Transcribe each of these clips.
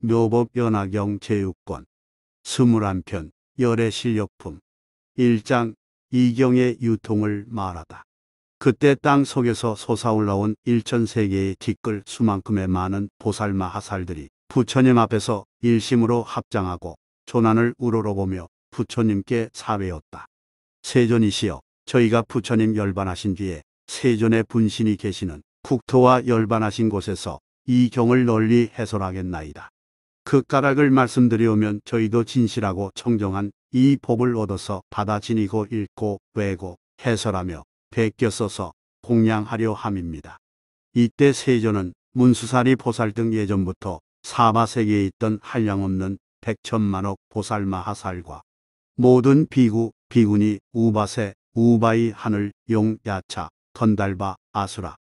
묘법 연화경 제6권 21편 열의 실력품 1장 이경의 유통을 말하다. 그때 땅 속에서 솟아올라온 일천세계의 티끌 수만큼의 많은 보살마 하살들이 부처님 앞에서 일심으로 합장하고 조난을 우러러보며 부처님께 사회였다. 세존이시여 저희가 부처님 열반하신 뒤에 세존의 분신이 계시는 국토와 열반하신 곳에서 이 경을 널리 해설하겠나이다. 그 까락을 말씀드리오면 저희도 진실하고 청정한 이 법을 얻어서 받아 지니고 읽고 외고 해설하며 베껴 써서 공양하려 함입니다. 이때 세조는 문수사리 보살 등 예전부터 사바세계에 있던 한량없는 백천만억 보살마하살과 모든 비구, 비군이 우바세, 우바이 하늘, 용, 야차, 건달바, 아수라,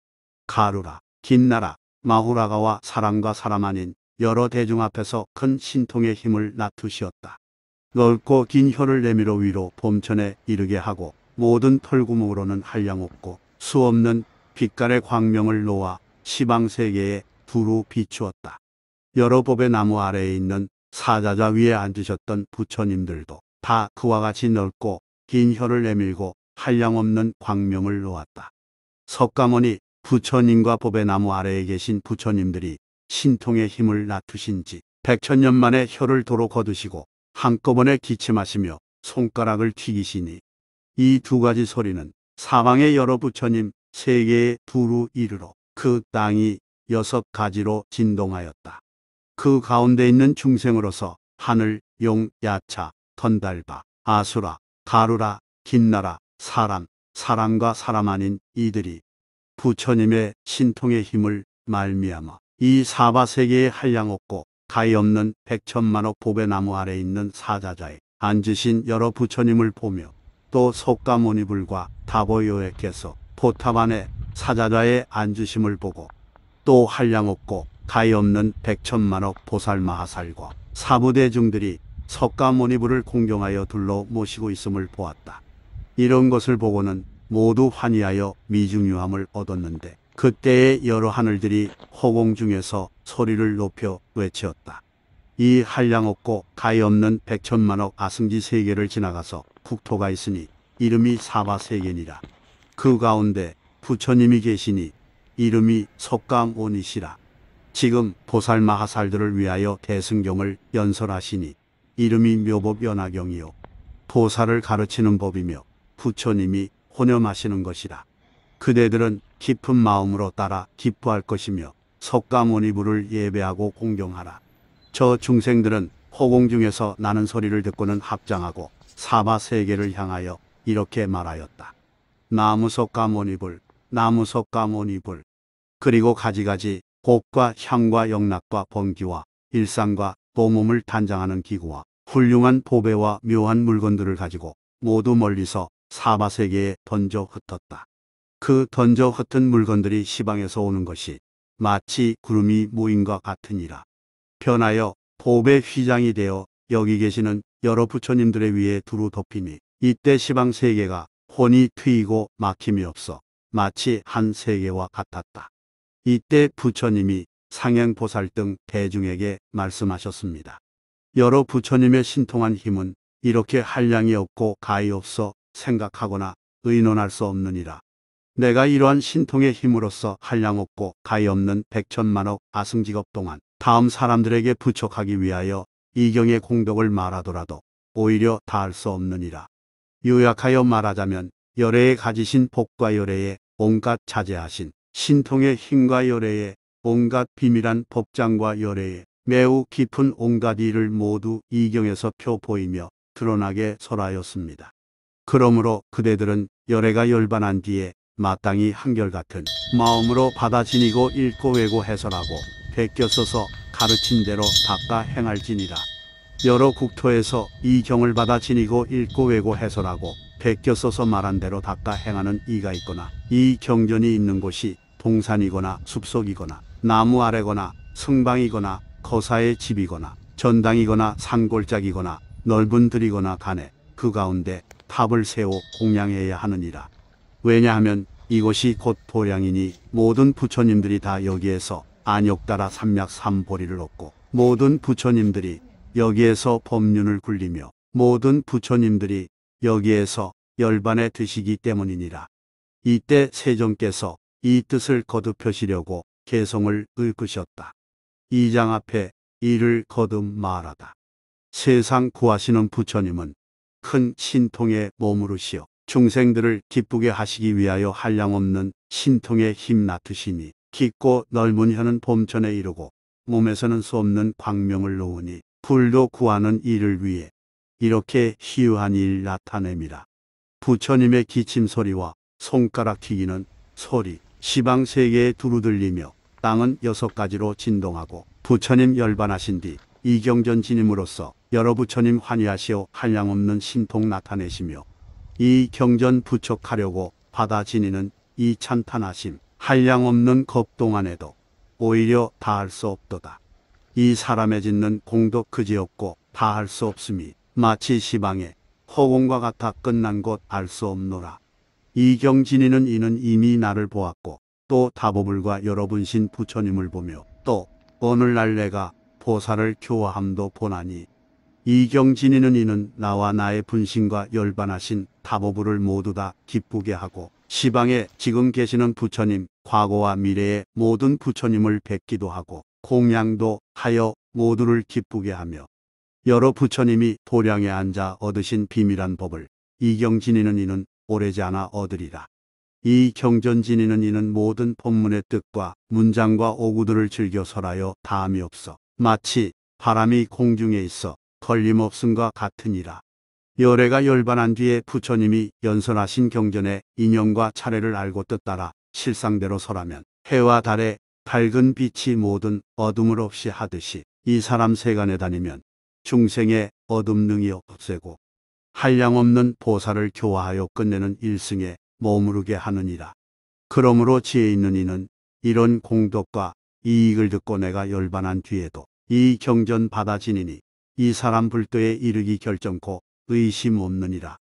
가루라, 긴나라, 마후라가와 사람과 사람 아닌 여러 대중 앞에서 큰 신통의 힘을 나투시었다. 넓고 긴 혀를 내밀어 위로 봄천에 이르게 하고 모든 털구멍으로는 한량없고 수없는 빛깔의 광명을 놓아 시방세계에 두루 비추었다. 여러 법의 나무 아래에 있는 사자자 위에 앉으셨던 부처님들도 다 그와 같이 넓고 긴 혀를 내밀고 한량없는 광명을 놓았다. 석가모니 부처님과 법의 나무 아래에 계신 부처님들이 신통의 힘을 낮추신 지 백천년 만에 혀를 도로 거두시고 한꺼번에 기침하시며 손가락을 튀기시니 이 두 가지 소리는 사방의 여러 부처님 세계의 두루 이르러 그 땅이 여섯 가지로 진동하였다. 그 가운데 있는 중생으로서 하늘, 용, 야차, 던달바, 아수라, 가루라, 긴나라, 사람, 사람과 사람 아닌 이들이 부처님의 신통의 힘을 말미암아 이사바세계에 한량 없고 가이 없는 백천만억 보배나무 아래 있는 사자자에 앉으신 여러 부처님을 보며 또 석가모니불과 다보요에께서 포탑 안에 사자자에 앉으심을 보고 또 한량없고 가이 없는 백천만억 보살마하살과 사부대중들이 석가모니불을 공경하여 둘러 모시고 있음을 보았다. 이런 것을 보고는 모두 환희하여 미중유함을 얻었는데 그때의 여러 하늘들이 허공 중에서 소리를 높여 외쳤다. 이 한량없고 가히 없는 백천만억 아승지 세계를 지나가서 국토가 있으니 이름이 사바세계니라. 그 가운데 부처님이 계시니 이름이 석강오니시라. 지금 보살마하살들을 위하여 대승경을 연설하시니 이름이 묘법연화경이요. 보살을 가르치는 법이며 부처님이 혼념하시는 것이라. 그대들은 깊은 마음으로 따라 기뻐할 것이며 석가모니부를 예배하고 공경하라. 저 중생들은 허공 중에서 나는 소리를 듣고는 합장하고 사바 세계를 향하여 이렇게 말하였다. 나무석가모니불, 나무석가모니불. 그리고 가지가지 곡과 향과 영락과 번기와 일상과 또 몸을 단장하는 기구와 훌륭한 보배와 묘한 물건들을 가지고 모두 멀리서 사바세계에 던져 흩었다. 그 던져 흩은 물건들이 시방에서 오는 것이 마치 구름이 모인것 같으니라. 변하여 보배 휘장이 되어 여기 계시는 여러 부처님들의 위에 두루 덮이니 이때 시방 세계가 혼이 트이고 막힘이 없어 마치 한 세계와 같았다. 이때 부처님이 상행보살 등 대중에게 말씀하셨습니다. 여러 부처님의 신통한 힘은 이렇게 한량이 없고 가히 없어 생각하거나 의논할 수 없느니라. 내가 이러한 신통의 힘으로써 한량없고 가없는 백천만억 아승직업 동안 다음 사람들에게 부척하기 위하여 이경의 공덕을 말하더라도 오히려 다 할 수 없느니라. 요약하여 말하자면 열애에 가지신 복과 열애에 온갖 자제하신 신통의 힘과 열애에 온갖 비밀한 법장과 열애에 매우 깊은 온갖 일을 모두 이경에서 표보이며 드러나게 설하였습니다. 그러므로 그대들은 열애가 열반한 뒤에 마땅히 한결같은 마음으로 받아지니고 읽고 외고 해설하고 베껴 써서 가르친 대로 닦아 행할지니라. 여러 국토에서 이 경을 받아 지니고 읽고 외고 해설하고 베껴 써서 말한 대로 닦아 행하는 이가 있거나 이 경전이 있는 곳이 동산이거나 숲속이거나 나무 아래거나 성방이거나 거사의 집이거나 전당이거나 산골짜기거나 넓은 들이거나 간에 그 가운데 탑을 세워 공양해야 하느니라. 왜냐하면 이곳이 곧 보량이니 모든 부처님들이 다 여기에서 안욕따라 삼약 삼보리를 얻고 모든 부처님들이 여기에서 법륜을 굴리며 모든 부처님들이 여기에서 열반에 드시기 때문이니라. 이때 세종께서 이 뜻을 거듭표시려고 개성을 읊으셨다. 이 장 앞에 이를 거듭 말하다. 세상 구하시는 부처님은 큰신통에머무르시어 중생들을 기쁘게 하시기 위하여 한량없는 신통의 힘나투심니 깊고 넓은 현은 봄천에 이르고 몸에서는 수 없는 광명을 놓으니 불도 구하는 이를 위해 이렇게 희유한 일 나타냅니다. 부처님의 기침 소리와 손가락 튀기는 소리, 시방 세계에 두루 들리며 땅은 여섯 가지로 진동하고 부처님 열반하신 뒤 이경전 진임으로써 여러 부처님 환희하시어 한량없는 신통 나타내시며 이 경전 부척하려고 받아 지니는 이 찬탄하심 한량없는 겁동안에도 오히려 다할 수 없도다. 이 사람의 짓는 공덕 그지없고 다할 수 없음이 마치 시방에 허공과 같아 끝난 것 알 수 없노라. 이경진이는 이는 이미 나를 보았고 또 다보불과 여러분신 부처님을 보며 또 오늘날 내가 보살을 교화함도 보나니 이경진이는 이는 나와 나의 분신과 열반하신 다보부를 모두 다 기쁘게 하고 시방에 지금 계시는 부처님 과거와 미래의 모든 부처님을 뵙기도 하고 공양도 하여 모두를 기쁘게 하며 여러 부처님이 도량에 앉아 얻으신 비밀한 법을 이경 진이는 이는 오래지 않아 얻으리라. 이 경전 진이는 이는 모든 법문의 뜻과 문장과 오구들을 즐겨 설하여 다함이 없어 마치 바람이 공중에 있어 걸림없음과 같으니라. 여래가 열반한 뒤에 부처님이 연선하신 경전에 인연과 차례를 알고 뜻따라 실상대로 서라면 해와 달에 밝은 빛이 모든 어둠을 없이 하듯이 이 사람 세간에 다니면 중생의 어둠 능이 없애고 한량없는 보살을 교화하여 끝내는 일승에 머무르게 하느니라. 그러므로 지혜 있는 이는 이런 공덕과 이익을 듣고 내가 열반한 뒤에도 이 경전 받아지니니 이 사람 불도에 이르기 결정코 의심 없느니라.